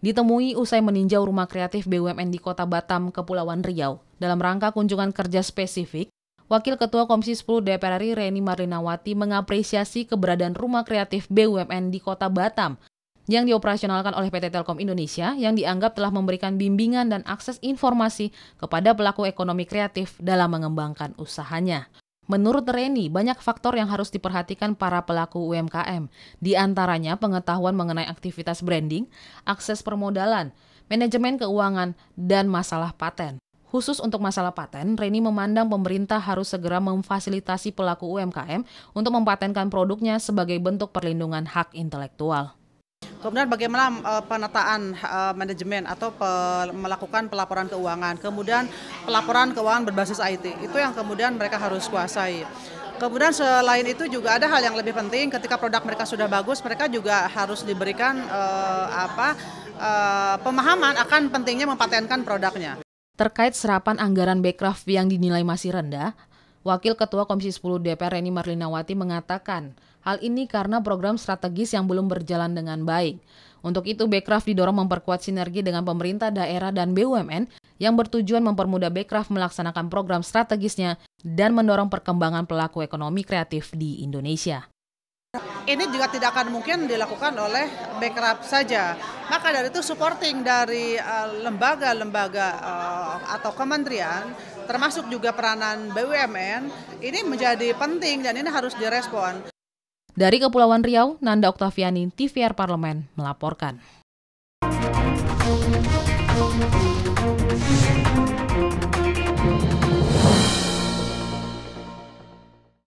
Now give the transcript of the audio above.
Ditemui usai meninjau rumah kreatif BUMN di Kota Batam, Kepulauan Riau, dalam rangka kunjungan kerja spesifik, Wakil Ketua Komisi 10 DPR RI Reni Marlinawati mengapresiasi keberadaan rumah kreatif BUMN di Kota Batam yang dioperasionalkan oleh PT Telkom Indonesia yang dianggap telah memberikan bimbingan dan akses informasi kepada pelaku ekonomi kreatif dalam mengembangkan usahanya. Menurut Reni, banyak faktor yang harus diperhatikan para pelaku UMKM, di antaranya pengetahuan mengenai aktivitas branding, akses permodalan, manajemen keuangan, dan masalah paten. Khusus untuk masalah paten, Reni memandang pemerintah harus segera memfasilitasi pelaku UMKM untuk mempatenkan produknya sebagai bentuk perlindungan hak intelektual. Kemudian bagaimana uh, penataan uh, manajemen atau pe melakukan pelaporan keuangan. Kemudian pelaporan keuangan berbasis IT. Itu yang kemudian mereka harus kuasai. Kemudian selain itu juga ada hal yang lebih penting ketika produk mereka sudah bagus, mereka juga harus diberikan uh, apa uh, pemahaman akan pentingnya mempatenkan produknya. Terkait serapan anggaran Bekraf yang dinilai masih rendah, Wakil Ketua Komisi 10 DPR Reni Marlinawati mengatakan, hal ini karena program strategis yang belum berjalan dengan baik. Untuk itu, Bekraf didorong memperkuat sinergi dengan pemerintah daerah dan BUMN yang bertujuan mempermudah Bekraf melaksanakan program strategisnya dan mendorong perkembangan pelaku ekonomi kreatif di Indonesia ini juga tidak akan mungkin dilakukan oleh backup saja. Maka dari itu supporting dari eh, lembaga-lembaga uh, uh, atau kementerian termasuk juga peranan BUMN ini menjadi penting dan ini harus direspon. Dari Kepulauan Riau, Nanda Oktaviani, TVR Parlemen melaporkan.